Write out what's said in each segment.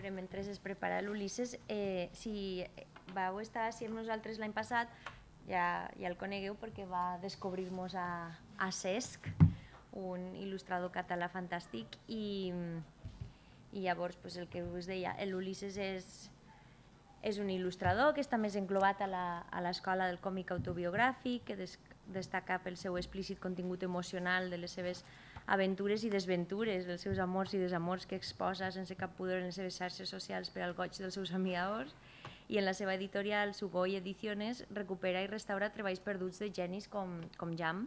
però mentre es prepara l'Ulisses, eh, si vau estar així amb nosaltres l'any passat, ja, ja el conegueu perquè va descobrir-nos a, a Cesc, un il·lustrador català fantàstic, i, i llavors pues, el que us deia, l'Ulisses és, és un il·lustrador que està més englobat a l'escola del còmic autobiogràfic, que des, destaca pel seu explícit contingut emocional de les seves aventures i desventures, els seus amors i desamors que exposa sense cap pudor en les seves xarxes socials per al goig dels seus amigadors, i en la seva editorial Sugoi Ediciones recupera i restaura treballs perduts de genis com, com Jam,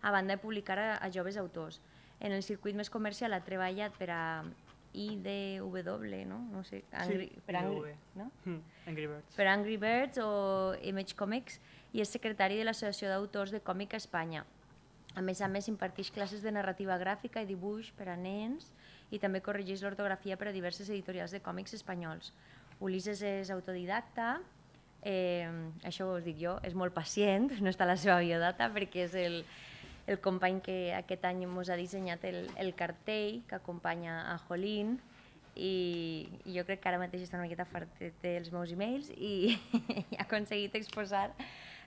a banda de publicar a, a joves autors. En el circuit més comercial ha treballat per a IDW, no? No sé, Angry, sí, per, Angry, no? Mm, Angry Birds. per Angry Birds o Image Comics i és secretari de l'Associació d'Autors de Còmic a Espanya. A més a més, imparteix classes de narrativa gràfica i dibuix per a nens i també corregeix l'ortografia per a diverses editorials de còmics espanyols. Ulises és autodidacta, eh, això us dic jo, és molt pacient, no està a la seva biodata perquè és el, el company que aquest any ens ha dissenyat el, el cartell que acompanya a Jolín i, i jo crec que ara mateix està una miqueta fartet dels meus emails i, i ha aconseguit exposar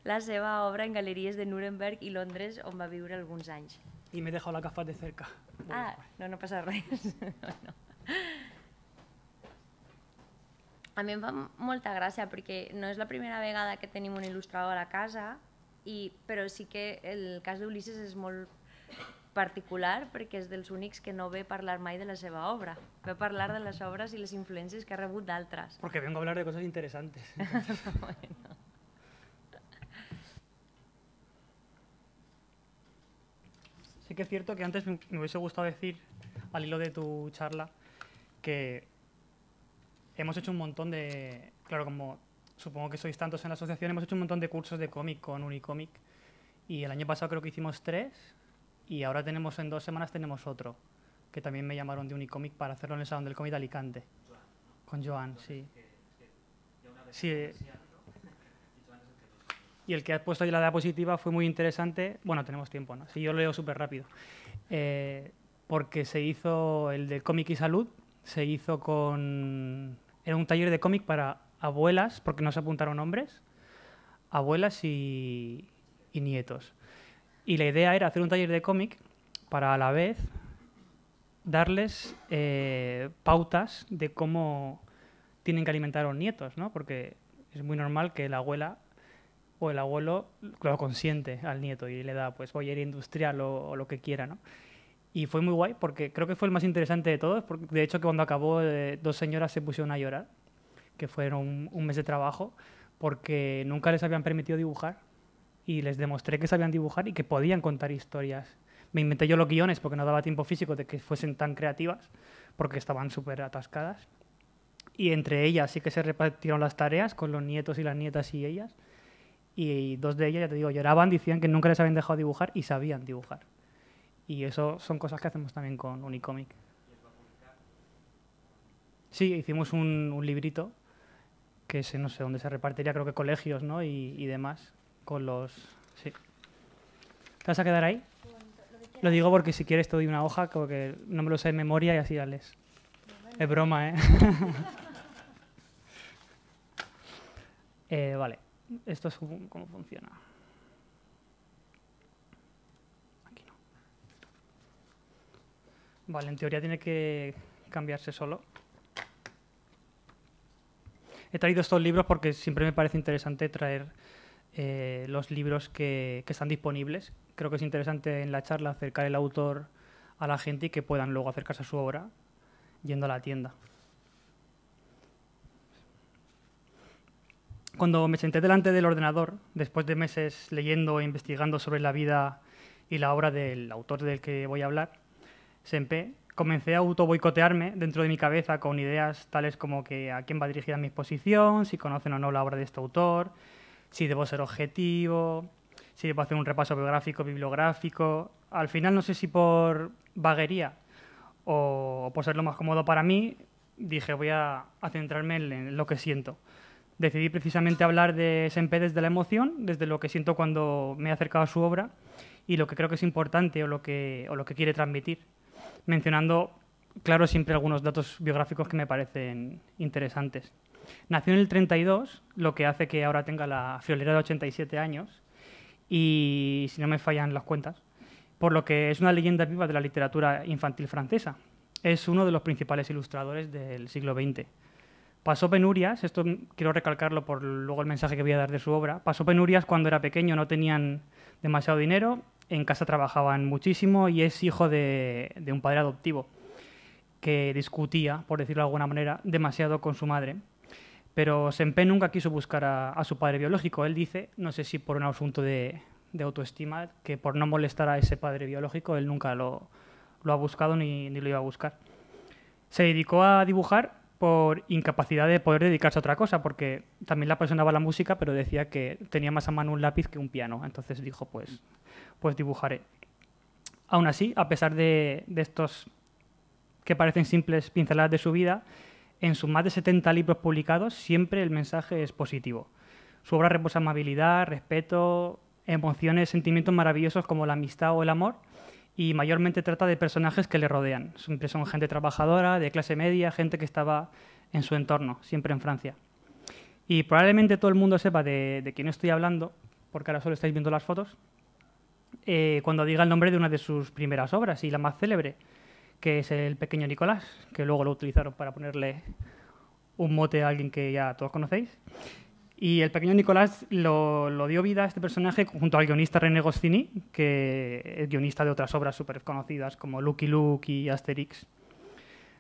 la seva obra en galeries de Nuremberg i Londres, on va viure alguns anys. I m'he deixat la gafa de cerca. Ah, no, no passa res. No, no. A mi em fa molta gràcia perquè no és la primera vegada que tenim un il·lustrador a la casa, i, però sí que el cas d'Ulisses és molt particular perquè és dels únics que no ve parlar mai de la seva obra. Ve parlar de les obres i les influències que ha rebut d'altres. Perquè vengo a hablar de coses interessantes. bueno. Sí que es cierto que antes me hubiese gustado decir, al hilo de tu charla, que hemos hecho un montón de, claro, como supongo que sois tantos en la asociación, hemos hecho un montón de cursos de cómic con Unicomic y el año pasado creo que hicimos tres y ahora tenemos en dos semanas tenemos otro, que también me llamaron de Unicomic para hacerlo en el Salón del Cómic de Alicante. Con Joan, sí. sí y el que has puesto ahí la diapositiva fue muy interesante. Bueno, tenemos tiempo, ¿no? Si yo lo leo súper rápido. Eh, porque se hizo el de cómic y salud, se hizo con... Era un taller de cómic para abuelas, porque no se apuntaron hombres, abuelas y, nietos. Y la idea era hacer un taller de cómic para a la vez darles eh, pautas de cómo tienen que alimentar a los nietos, ¿no? Porque es muy normal que la abuela o el abuelo lo consiente al nieto y le da pues bollería industrial o, lo que quiera, ¿no? Y fue muy guay porque creo que fue el más interesante de todos, porque de hecho que cuando acabó eh, dos señoras se pusieron a llorar, que fueron un, un mes de trabajo, porque nunca les habían permitido dibujar y les demostré que sabían dibujar y que podían contar historias. Me inventé yo los guiones porque no daba tiempo físico de que fuesen tan creativas, porque estaban súper atascadas. Y entre ellas sí que se repartieron las tareas con los nietos y las nietas y ellas y dos de ellas, ya te digo, lloraban, decían que nunca les habían dejado dibujar y sabían dibujar. Y eso son cosas que hacemos también con Unicomic. Sí, hicimos un, librito que se, no sé dónde se repartiría, creo que colegios ¿no? y, demás, con los... ¿Te vas a quedar ahí? Lo digo porque si quieres te doy una hoja, porque no me lo sé de memoria y así ya Es broma, ¿eh? eh vale esto es cómo funciona. Vale, en teoría tiene que cambiarse solo. He traído estos libros porque siempre me parece interesante traer eh, los libros que, que, están disponibles. Creo que es interesante en la charla acercar el autor a la gente y que puedan luego acercarse a su obra yendo a la tienda. Cuando me senté delante del ordenador, después de meses leyendo e investigando sobre la vida y la obra del autor del que voy a hablar, Sempe, comencé a auto boicotearme dentro de mi cabeza con ideas tales como que a quién va dirigida mi exposición, si conocen o no la obra de este autor, si debo ser objetivo, si debo hacer un repaso biográfico, bibliográfico. Al final, no sé si por vaguería o por ser lo más cómodo para mí, dije voy a, centrarme en lo que siento decidí precisamente hablar de Sempe desde la emoción, desde lo que siento cuando me he acercado a su obra y lo que creo que es importante o lo que, o lo que quiere transmitir, mencionando, claro, siempre algunos datos biográficos que me parecen interesantes. Nació en el 32, lo que hace que ahora tenga la friolera de 87 años y, si no me fallan las cuentas, por lo que es una leyenda viva de la literatura infantil francesa. Es uno de los principales ilustradores del siglo XX. Pasó penurias, esto quiero recalcarlo por luego el mensaje que voy a dar de su obra. Pasó penurias cuando era pequeño, no tenían demasiado dinero, en casa trabajaban muchísimo y es hijo de, un padre adoptivo que discutía, por decirlo de alguna manera, demasiado con su madre. Pero Sempé nunca quiso buscar a, su padre biológico. Él dice, no sé si por un asunto de, autoestima, que por no molestar a ese padre biológico, él nunca lo, ha buscado ni, ni, lo iba a buscar. Se dedicó a dibujar por incapacidad de poder dedicarse a otra cosa, porque también le apasionaba la música, pero decía que tenía más a mano un lápiz que un piano. Entonces dijo, pues, pues dibujaré. Aún así, a pesar de, de estos que parecen simples pinceladas de su vida, en sus más de 70 libros publicados siempre el mensaje es positivo. Su obra reposa amabilidad, respeto, emociones, sentimientos maravillosos como la amistad o el amor, y mayormente trata de personajes que le rodean. Siempre son gente trabajadora, de clase media, gente que estaba en su entorno, siempre en Francia. Y probablemente todo el mundo sepa de, quién estoy hablando, porque ahora solo estáis viendo las fotos, eh, cuando diga el nombre de una de sus primeras obras y la más célebre, que es El Pequeño Nicolás, que luego lo utilizaron para ponerle un mote a alguien que ya todos conocéis. Y el pequeño Nicolás lo, dio vida a este personaje junto al guionista René Goscinny, que es guionista de otras obras súper conocidas como Lucky Luke y Asterix.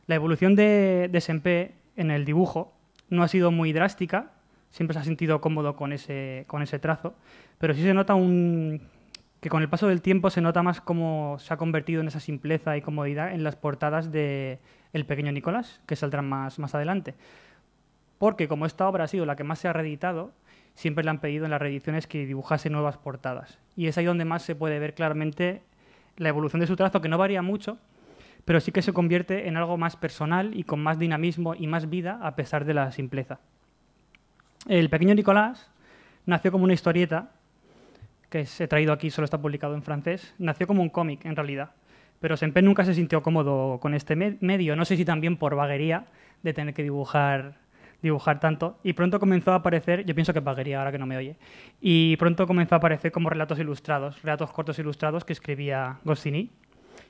La evolución de, de Sempe en el dibujo no ha sido muy drástica, siempre se ha sentido cómodo con ese, con ese trazo, pero sí se nota un, que con el paso del tiempo se nota más cómo se ha convertido en esa simpleza y comodidad en las portadas de El pequeño Nicolás, que saldrán más, más adelante porque como esta obra ha sido la que más se ha reeditado, siempre le han pedido en las reediciones que dibujase nuevas portadas. Y es ahí donde más se puede ver claramente la evolución de su trazo, que no varía mucho, pero sí que se convierte en algo más personal y con más dinamismo y más vida a pesar de la simpleza. El pequeño Nicolás nació como una historieta, que se he traído aquí, solo está publicado en francés, nació como un cómic en realidad, pero Semper nunca se sintió cómodo con este medio, no sé si también por vaguería de tener que dibujar dibujar tanto. Y pronto comenzó a aparecer, yo pienso que paguería ahora que no me oye, y pronto comenzó a aparecer como relatos ilustrados, relatos cortos ilustrados que escribía Goscinny.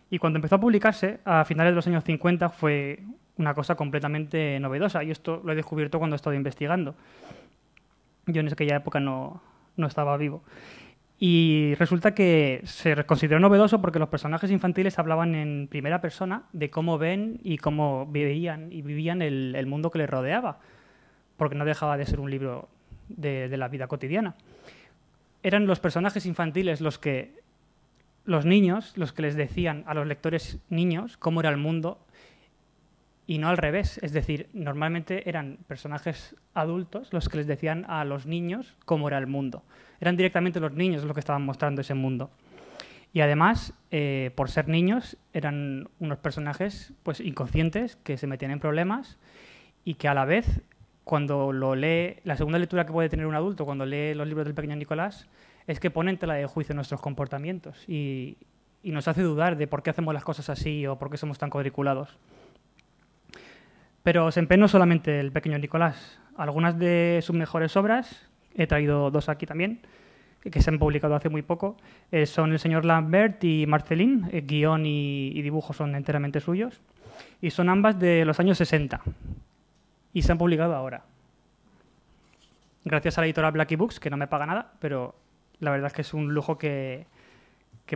Y cuando empezó a publicarse, a finales de los años 50, fue una cosa completamente novedosa. Y esto lo he descubierto cuando he estado investigando. Yo en aquella época no, no estaba vivo. Y resulta que se consideró novedoso porque los personajes infantiles hablaban en primera persona de cómo ven y cómo vivían y vivían el, el mundo que les rodeaba porque no dejaba de ser un libro de, la vida cotidiana. Eran los personajes infantiles los que, los niños, los que les decían a los lectores niños cómo era el mundo y no al revés. Es decir, normalmente eran personajes adultos los que les decían a los niños cómo era el mundo. Eran directamente los niños los que estaban mostrando ese mundo. Y además, eh, por ser niños, eran unos personajes pues, inconscientes que se metían en problemas y que a la vez cuando lo lee, la segunda lectura que puede tener un adulto cuando lee los libros del pequeño Nicolás es que pone en tela de juicio nuestros comportamientos y, nos hace dudar de por qué hacemos las cosas así o por qué somos tan codriculados. Pero se no solamente el pequeño Nicolás. Algunas de sus mejores obras, he traído dos aquí también, que se han publicado hace muy poco, eh, son el señor Lambert y Marcelin, Guion eh, guión y, y dibujo son enteramente suyos, y son ambas de los años 60 y se han publicado ahora. Gracias a la editora Blackie Books, que no me paga nada, pero la verdad es que es un lujo que,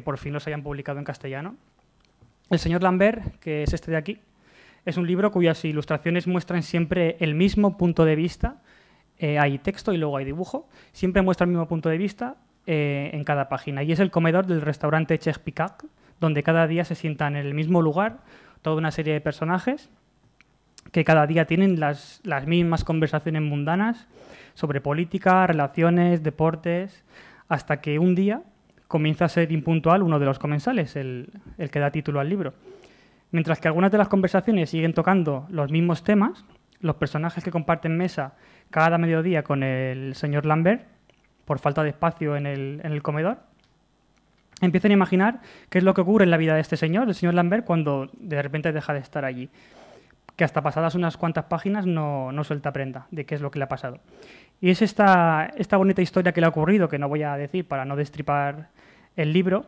por fin los hayan publicado en castellano. El señor Lambert, que es este de aquí, es un libro cuyas ilustraciones muestran siempre el mismo punto de vista. Eh, hay texto y luego hay dibujo. Siempre muestra el mismo punto de vista eh, en cada página. Y es el comedor del restaurante Chech Picac, donde cada día se sientan en el mismo lugar toda una serie de personajes que cada día tienen las, mismas conversaciones mundanas sobre política, relaciones, deportes, hasta que un día comienza a ser impuntual uno de los comensales, el, que da título al libro. Mientras que algunas de las conversaciones siguen tocando los mismos temas, los personajes que comparten mesa cada mediodía con el señor Lambert, por falta de espacio en el, en el comedor, empiezan a imaginar qué es lo que ocurre en la vida de este señor, el señor Lambert, cuando de repente deja de estar allí que hasta pasadas unas cuantas páginas no, no, suelta prenda de qué es lo que le ha pasado. Y es esta, bonita historia que le ha ocurrido, que no voy a decir para no destripar el libro,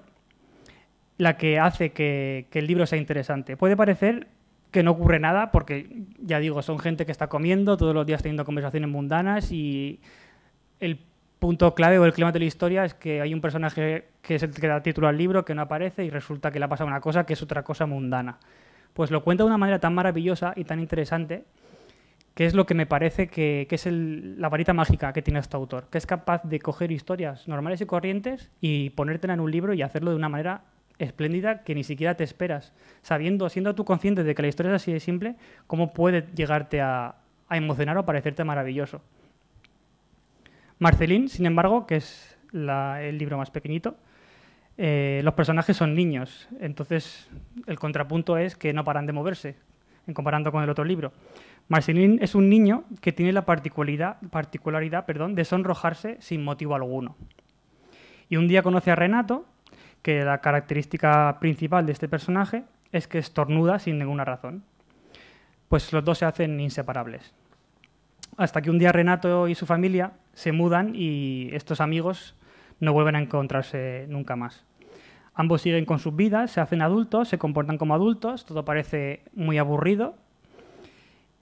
la que hace que, que el libro sea interesante. Puede parecer que no ocurre nada, porque ya digo, son gente que está comiendo, todos los días teniendo conversaciones mundanas y el punto clave o el clima de la historia es que hay un personaje que es el que da título al libro que no aparece y resulta que le ha pasado una cosa que es otra cosa mundana pues lo cuenta de una manera tan maravillosa y tan interesante que es lo que me parece que, es la varita mágica que tiene este autor, que es capaz de coger historias normales y corrientes y ponértela en un libro y hacerlo de una manera espléndida que ni siquiera te esperas, sabiendo, siendo tú consciente de que la historia es así de simple, cómo puede llegarte a, emocionar o parecerte maravilloso. Marcelín, sin embargo, que es el libro más pequeñito, eh, los personajes son niños, entonces el contrapunto es que no paran de moverse, en comparando con el otro libro. Marceline es un niño que tiene la particularidad, particularidad perdón, de sonrojarse sin motivo alguno. Y un día conoce a Renato, que la característica principal de este personaje es que estornuda sin ninguna razón. Pues los dos se hacen inseparables. Hasta que un día Renato y su familia se mudan y estos amigos no vuelven a encontrarse nunca más. Ambos siguen con sus vidas, se hacen adultos, se comportan como adultos, todo parece muy aburrido.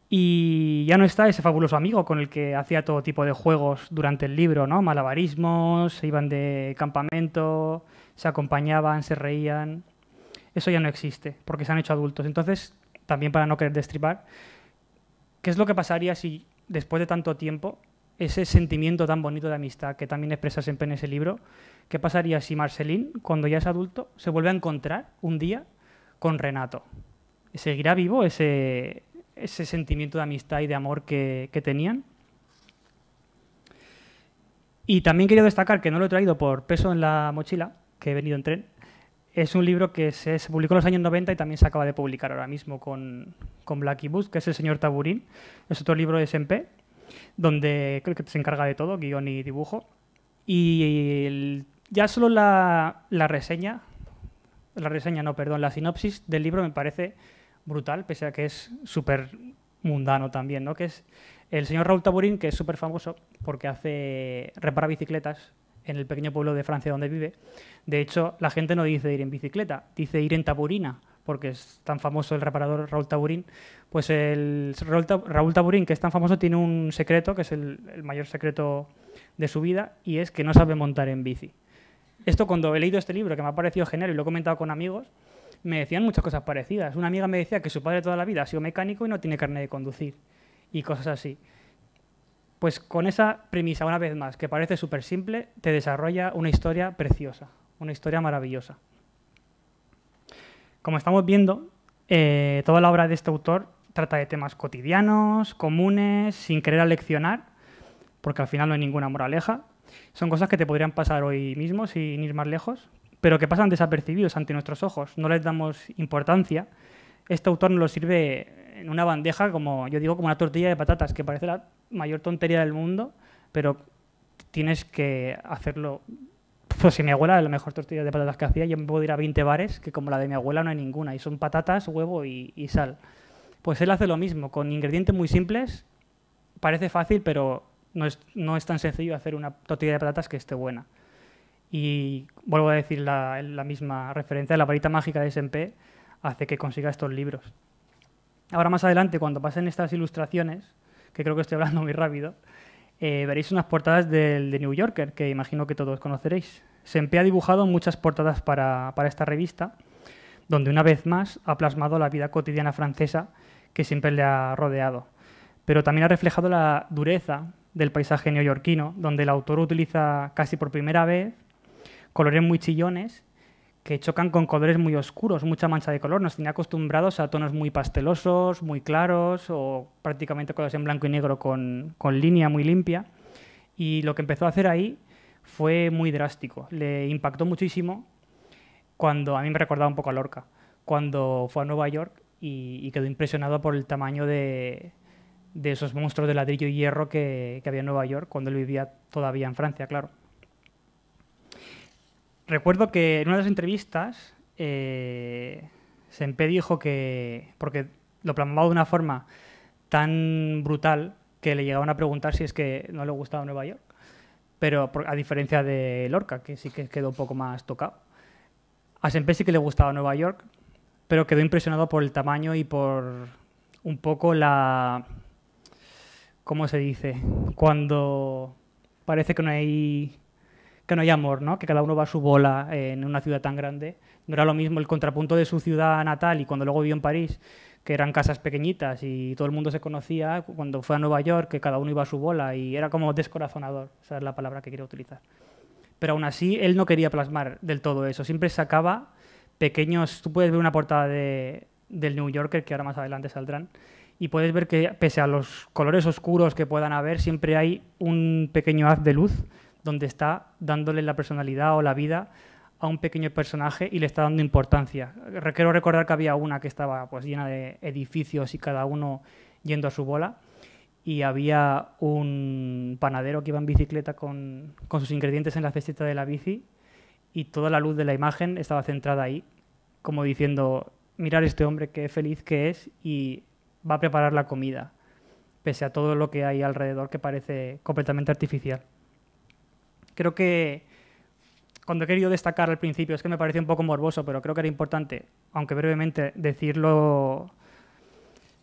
Y ya no está ese fabuloso amigo con el que hacía todo tipo de juegos durante el libro, ¿no? Malabarismos, se iban de campamento, se acompañaban, se reían. Eso ya no existe, porque se han hecho adultos. Entonces, también para no querer destripar, ¿qué es lo que pasaría si después de tanto tiempo ese sentimiento tan bonito de amistad que también expresas en ese libro. ¿Qué pasaría si Marceline cuando ya es adulto, se vuelve a encontrar un día con Renato? ¿Seguirá vivo ese, ese sentimiento de amistad y de amor que, tenían? Y también quería destacar que no lo he traído por peso en la mochila, que he venido en tren. Es un libro que se, publicó en los años 90 y también se acaba de publicar ahora mismo con, con Blacky que es El señor Taburín. Es otro libro de SMP donde creo que se encarga de todo, guión y dibujo. Y ya solo la, reseña, la reseña no, perdón, la sinopsis del libro me parece brutal, pese a que es súper mundano también, ¿no? Que es el señor Raúl Taburín, que es súper famoso porque hace repara bicicletas en el pequeño pueblo de Francia donde vive. De hecho, la gente no dice ir en bicicleta, dice ir en taburina, porque es tan famoso el reparador Raúl Taburín, pues el Raúl Taburín, que es tan famoso, tiene un secreto, que es el, el mayor secreto de su vida, y es que no sabe montar en bici. Esto cuando he leído este libro, que me ha parecido genial y lo he comentado con amigos, me decían muchas cosas parecidas. Una amiga me decía que su padre toda la vida ha sido mecánico y no tiene carne de conducir, y cosas así. Pues con esa premisa, una vez más, que parece súper simple, te desarrolla una historia preciosa, una historia maravillosa. Como estamos viendo, eh, toda la obra de este autor trata de temas cotidianos, comunes, sin querer aleccionar, porque al final no hay ninguna moraleja. Son cosas que te podrían pasar hoy mismo sin ir más lejos, pero que pasan desapercibidos ante nuestros ojos, no les damos importancia. Este autor nos lo sirve en una bandeja, como yo digo, como una tortilla de patatas, que parece la mayor tontería del mundo, pero tienes que hacerlo pues si mi abuela era la mejor tortilla de patatas que hacía, yo me puedo ir a 20 bares, que como la de mi abuela no hay ninguna, y son patatas, huevo y, sal. Pues él hace lo mismo, con ingredientes muy simples, parece fácil, pero no es, tan sencillo hacer una tortilla de patatas que esté buena. Y vuelvo a decir la, misma referencia, la varita mágica de SMP hace que consiga estos libros. Ahora más adelante, cuando pasen estas ilustraciones, que creo que estoy hablando muy rápido, eh, veréis unas portadas del New Yorker, que imagino que todos conoceréis. Sempe ha dibujado muchas portadas para, esta revista, donde una vez más ha plasmado la vida cotidiana francesa que siempre le ha rodeado. Pero también ha reflejado la dureza del paisaje neoyorquino, donde el autor utiliza casi por primera vez colores muy chillones que chocan con colores muy oscuros, mucha mancha de color. Nos tenía acostumbrados a tonos muy pastelosos, muy claros o prácticamente colores en blanco y negro con, con línea muy limpia. Y lo que empezó a hacer ahí fue muy drástico. Le impactó muchísimo cuando, a mí me recordaba un poco a Lorca, cuando fue a Nueva York y, quedó impresionado por el tamaño de, esos monstruos de ladrillo y hierro que, había en Nueva York cuando él vivía todavía en Francia, claro. Recuerdo que en una de las entrevistas eh, dijo que, porque lo plasmaba de una forma tan brutal que le llegaban a preguntar si es que no le gustaba Nueva York pero a diferencia de Lorca, que sí que quedó un poco más tocado. A Semper sí que le gustaba Nueva York, pero quedó impresionado por el tamaño y por un poco la... ¿Cómo se dice? Cuando parece que no hay que no hay amor, ¿no? que cada uno va a su bola en una ciudad tan grande. No era lo mismo el contrapunto de su ciudad natal y cuando luego vivió en París que eran casas pequeñitas y todo el mundo se conocía cuando fue a Nueva York, que cada uno iba a su bola y era como descorazonador, esa es la palabra que quiero utilizar. Pero aún así, él no quería plasmar del todo eso, siempre sacaba pequeños, tú puedes ver una portada del New Yorker, que ahora más adelante saldrán, y puedes ver que pese a los colores oscuros que puedan haber, siempre hay un pequeño haz de luz donde está dándole la personalidad o la vida a un pequeño personaje y le está dando importancia. Quiero recordar que había una que estaba pues, llena de edificios y cada uno yendo a su bola y había un panadero que iba en bicicleta con, sus ingredientes en la cestita de la bici y toda la luz de la imagen estaba centrada ahí, como diciendo, mirar este hombre qué feliz que es y va a preparar la comida, pese a todo lo que hay alrededor que parece completamente artificial. Creo que cuando he querido destacar al principio, es que me pareció un poco morboso, pero creo que era importante, aunque brevemente, decirlo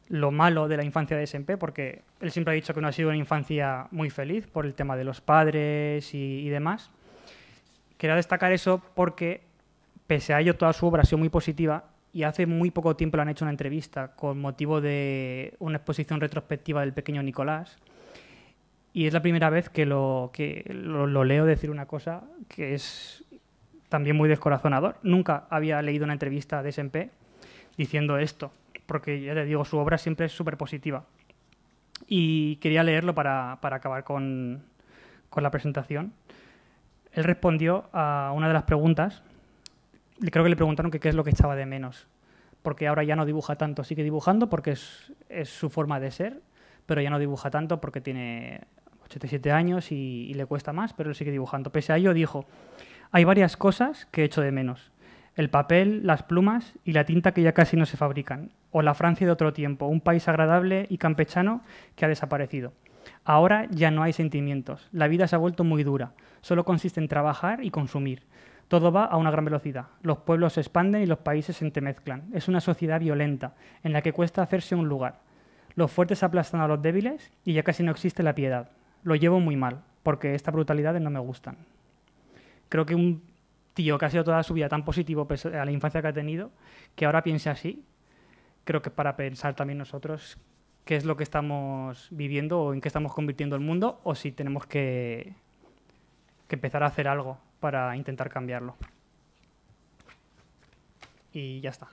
lo malo de la infancia de SMP, porque él siempre ha dicho que no ha sido una infancia muy feliz por el tema de los padres y, y demás. Quería destacar eso porque, pese a ello, toda su obra ha sido muy positiva y hace muy poco tiempo le han hecho una entrevista con motivo de una exposición retrospectiva del pequeño Nicolás y es la primera vez que lo, leo decir una cosa que es también muy descorazonador. Nunca había leído una entrevista de SMP diciendo esto, porque ya le digo, su obra siempre es súper positiva. Y quería leerlo para, acabar con, la presentación. Él respondió a una de las preguntas. Creo que le preguntaron qué es lo que echaba de menos, porque ahora ya no dibuja tanto. Sigue dibujando porque es su forma de ser pero ya no dibuja tanto porque tiene 87 años y, le cuesta más, pero sigue dibujando. Pese a ello, dijo, hay varias cosas que echo de menos. El papel, las plumas y la tinta que ya casi no se fabrican. O la Francia de otro tiempo, un país agradable y campechano que ha desaparecido. Ahora ya no hay sentimientos. La vida se ha vuelto muy dura. Solo consiste en trabajar y consumir. Todo va a una gran velocidad. Los pueblos se expanden y los países se entremezclan. Es una sociedad violenta, en la que cuesta hacerse un lugar. Los fuertes aplastan a los débiles y ya casi no existe la piedad. Lo llevo muy mal, porque estas brutalidades no me gustan. Creo que un tío que ha sido toda su vida tan positivo a la infancia que ha tenido, que ahora piense así, creo que para pensar también nosotros qué es lo que estamos viviendo o en qué estamos convirtiendo el mundo o si tenemos que, que empezar a hacer algo para intentar cambiarlo. Y ya está.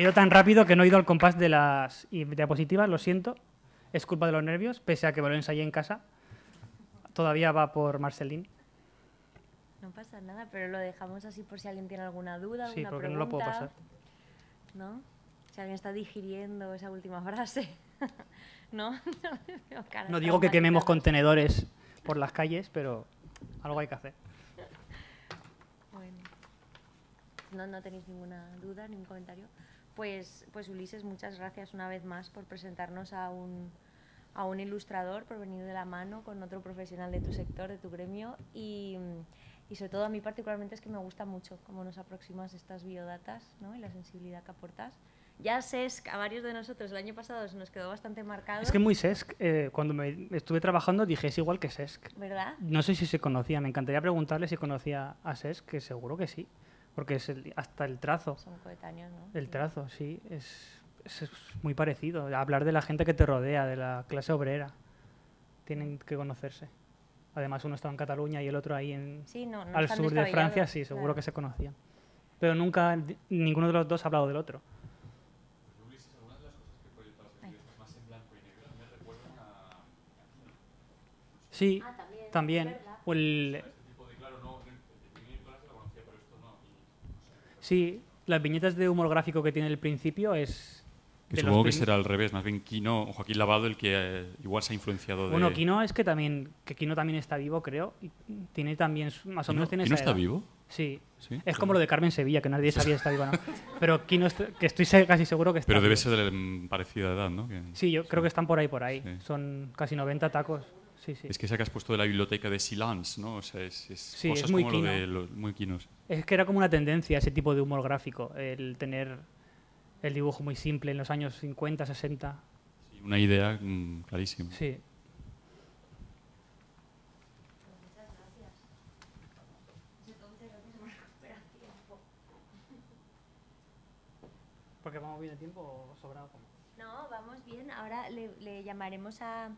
He ido tan rápido que no he ido al compás de las diapositivas, lo siento. Es culpa de los nervios, pese a que me lo ensayé en casa. Todavía va por Marcelín. No pasa nada, pero lo dejamos así por si alguien tiene alguna duda, sí, porque no lo puedo pasar. ¿No? Si alguien está digiriendo esa última frase. ¿No? no digo que quememos contenedores por las calles, pero algo hay que hacer. Bueno. No, no tenéis ninguna duda, ningún comentario. Pues, pues Ulises, muchas gracias una vez más por presentarnos a un, a un ilustrador de la mano con otro profesional de tu sector, de tu gremio y, sobre todo a mí particularmente es que me gusta mucho cómo nos aproximas estas biodatas ¿no? y la sensibilidad que aportas. Ya SESC, a varios de nosotros el año pasado se nos quedó bastante marcado. Es que muy SESC, eh, cuando me estuve trabajando dije es igual que SESC. ¿Verdad? No sé si se conocía, me encantaría preguntarle si conocía a SESC, que seguro que sí. Porque es hasta el trazo. Son coetáneos, ¿no? El trazo, sí. Es, muy parecido. Hablar de la gente que te rodea, de la clase obrera. Tienen que conocerse. Además, uno estaba en Cataluña y el otro ahí en, al sur de Francia, sí, seguro que se conocían. Pero nunca, ninguno de los dos ha hablado del otro. Sí, ah, también. también. el, Sí, las viñetas de humor gráfico que tiene el principio es... Que supongo que será al revés, más bien Kino, Joaquín Lavado el que eh, igual se ha influenciado de... Bueno, Kino es que también, que también está vivo, creo, y tiene también, más o menos tiene ¿Quino está vivo? Sí. Es como lo de Carmen Sevilla, que nadie sabía está viva, ¿no? Pero Kino que estoy casi seguro que está Pero debe ser de la parecida edad, ¿no? sí, yo creo que están por ahí, por ahí. Son casi 90 tacos. Es que esa que has puesto de la biblioteca de Silence, ¿no? O sea, es, cosas muy como lo de muy quinos. Es que era como una tendencia ese tipo de humor gráfico, el tener el dibujo muy simple en los años 50, 60. Sí, una idea mm, clarísima. Sí. ¿Porque vamos bien de tiempo o sobrado? No, vamos bien. Ahora le llamaremos a,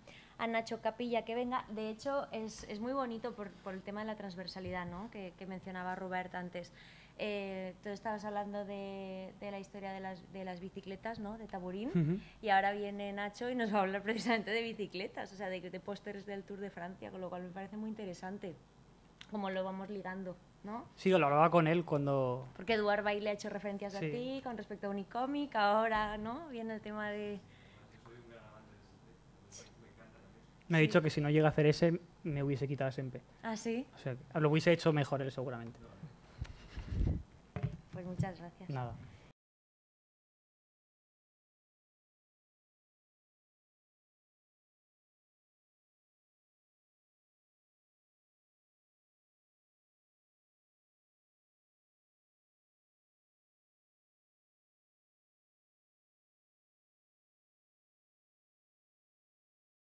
a Nacho Capilla que venga. De hecho, es, es muy bonito por, por, el tema de la transversalidad ¿no? que, mencionaba Robert antes. Eh, tú estabas hablando de, de la historia de las, de las, bicicletas, ¿no? De Taburín. Y ahora viene Nacho y nos va a hablar precisamente de bicicletas, o sea, de, de pósteres del Tour de Francia, con lo cual me parece muy interesante cómo lo vamos ligando, ¿no? Sí, lo hablaba con él cuando... Porque Eduard Baile ha hecho referencias a ti con respecto a Unicomic, ahora, ¿no? Viene el tema de... Me ha dicho que si no llega a hacer ese, me hubiese quitado ese ¿Ah, sí? O sea, lo hubiese hecho mejor él seguramente. Pues muchas gracias. Nada.